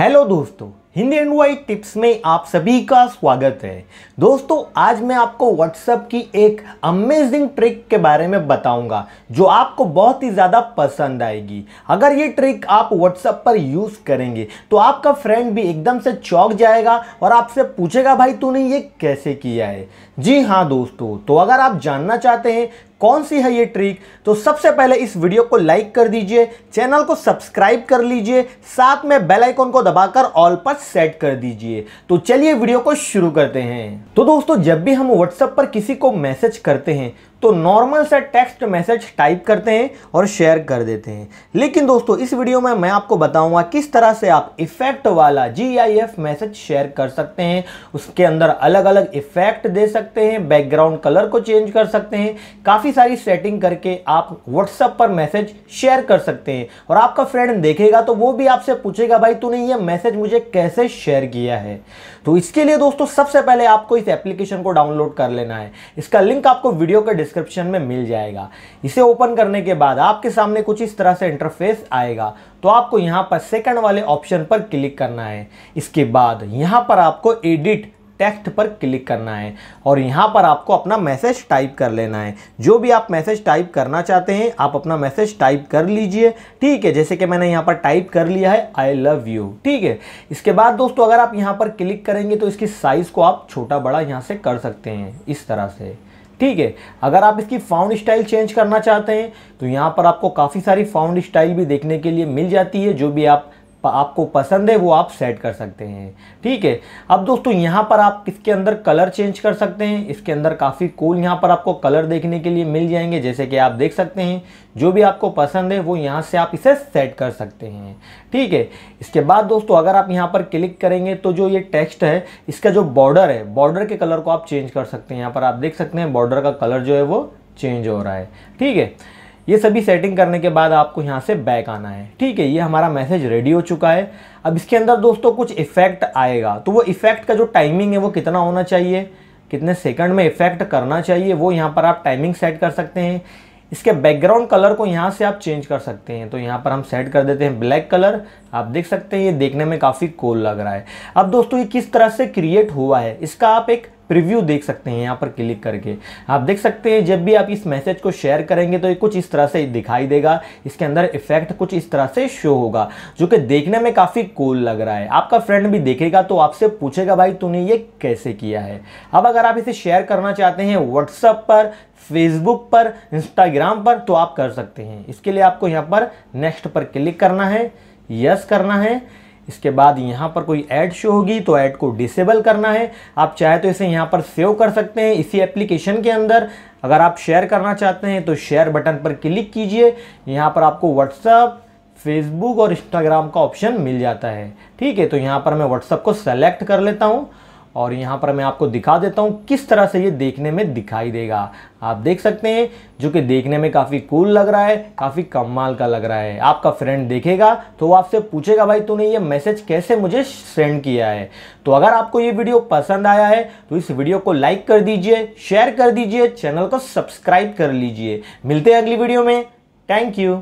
hello दोस्तों Hindi and white tips में आप सभी का स्वागत है दोस्तों आज मैं आपको व्हाट्सएप की एक अमेजिंग ट्रिक के बारे में बताऊंगा जो आपको बहुत ही ज़्यादा पसंद आएगी अगर ये ट्रिक आप व्हाट्सएप पर यूज़ करेंगे तो आपका फ्रेंड भी एकदम से चौक जाएगा और आपसे पूछेगा भाई तूने ये कैसे किया है जी हाँ दोस्तों तो अगर आप जानना चाहते हैं कौन सी है ये ट्रिक तो सबसे पहले इस वीडियो को लाइक कर दीजिए चैनल को सब्सक्राइब कर लीजिए साथ में बेल आइकन को दबाकर ऑल पर सेट कर दीजिए तो चलिए वीडियो को शुरू करते हैं तो दोस्तों जब भी हम व्हाट्सएप पर किसी को मैसेज करते हैं तो नॉर्मल से टेक्स्ट मैसेज टाइप करते हैं और शेयर कर देते हैं लेकिन दोस्तों इस वीडियो में मैं आपको बताऊंगा किस तरह से आप इफेक्ट वाला जीआईएफ मैसेज शेयर कर सकते हैं उसके अंदर अलग अलग इफेक्ट दे सकते हैं बैकग्राउंड कलर को चेंज कर सकते हैं काफ़ी सारी सेटिंग करके आप व्हाट्सअप पर मैसेज शेयर कर सकते हैं और आपका फ्रेंड देखेगा तो वो भी आपसे पूछेगा भाई तूने ये मैसेज मुझे कैसे शेयर किया है तो इसके लिए दोस्तों सबसे पहले आपको इस एप्लीकेशन को डाउनलोड कर लेना है इसका लिंक आपको वीडियो के डिस्क्रिप्शन में मिल जाएगा इसे ओपन करने के बाद आपके सामने कुछ इस तरह से इंटरफेस आएगा तो आपको यहाँ पर सेकंड वाले ऑप्शन पर क्लिक करना है इसके बाद यहाँ पर आपको एडिट टेक्स्ट पर क्लिक करना है और यहाँ पर आपको अपना मैसेज टाइप कर लेना है जो भी आप मैसेज टाइप करना चाहते हैं आप अपना मैसेज टाइप कर लीजिए ठीक है जैसे कि मैंने यहाँ पर टाइप कर लिया है आई लव यू ठीक है इसके बाद दोस्तों अगर आप यहाँ पर क्लिक करेंगे तो इसकी साइज़ को आप छोटा बड़ा यहाँ से कर सकते हैं इस तरह से ठीक है अगर आप इसकी फाउंड स्टाइल चेंज करना चाहते हैं तो यहाँ पर आपको काफ़ी सारी फाउंड स्टाइल भी देखने के लिए मिल जाती है जो भी आप आपको पसंद है वो आप सेट कर सकते हैं ठीक है अब दोस्तों यहाँ पर आप इसके अंदर कलर चेंज कर सकते हैं इसके अंदर काफ़ी कूल यहाँ पर आपको कलर देखने के लिए मिल जाएंगे जैसे कि आप देख सकते हैं जो भी आपको पसंद है वो यहाँ से आप इसे सेट कर सकते हैं ठीक है इसके बाद दोस्तों अगर आप यहाँ पर क्लिक करेंगे तो जो ये टेक्स्ट है इसका जो बॉर्डर है बॉर्डर के कलर को आप चेंज कर सकते हैं यहाँ पर आप देख सकते हैं बॉर्डर का कलर जो है वो चेंज हो रहा है ठीक है ये सभी सेटिंग करने के बाद आपको यहाँ से बैक आना है ठीक है ये हमारा मैसेज रेडी हो चुका है अब इसके अंदर दोस्तों कुछ इफेक्ट आएगा तो वो इफेक्ट का जो टाइमिंग है वो कितना होना चाहिए कितने सेकंड में इफेक्ट करना चाहिए वो यहाँ पर आप टाइमिंग सेट कर सकते हैं इसके बैकग्राउंड कलर को यहाँ से आप चेंज कर सकते हैं तो यहाँ पर हम सेट कर देते हैं ब्लैक कलर आप देख सकते हैं ये देखने में काफ़ी कोल लग रहा है अब दोस्तों ये किस तरह से क्रिएट हुआ है इसका आप एक प्रिव्यू देख सकते हैं यहाँ पर क्लिक करके आप देख सकते हैं जब भी आप इस मैसेज को शेयर करेंगे तो ये कुछ इस तरह से दिखाई देगा इसके अंदर इफेक्ट कुछ इस तरह से शो होगा जो कि देखने में काफ़ी कूल लग रहा है आपका फ्रेंड भी देखेगा तो आपसे पूछेगा भाई तूने ये कैसे किया है अब अगर आप इसे शेयर करना चाहते हैं व्हाट्सअप पर फेसबुक पर इंस्टाग्राम पर तो आप कर सकते हैं इसके लिए आपको यहाँ पर नेक्स्ट पर क्लिक करना है यस करना है इसके बाद यहाँ पर कोई ऐड शो होगी तो ऐड को डिसेबल करना है आप चाहे तो इसे यहाँ पर सेव कर सकते हैं इसी एप्लीकेशन के अंदर अगर आप शेयर करना चाहते हैं तो शेयर बटन पर क्लिक कीजिए यहाँ पर आपको व्हाट्सअप फेसबुक और इंस्टाग्राम का ऑप्शन मिल जाता है ठीक है तो यहाँ पर मैं व्हाट्सअप को सेलेक्ट कर लेता हूँ और यहाँ पर मैं आपको दिखा देता हूँ किस तरह से ये देखने में दिखाई देगा आप देख सकते हैं जो कि देखने में काफ़ी कूल लग रहा है काफ़ी कमाल का लग रहा है आपका फ्रेंड देखेगा तो वो आपसे पूछेगा भाई तूने ये मैसेज कैसे मुझे सेंड किया है तो अगर आपको ये वीडियो पसंद आया है तो इस वीडियो को लाइक कर दीजिए शेयर कर दीजिए चैनल को सब्सक्राइब कर लीजिए मिलते हैं अगली वीडियो में थैंक यू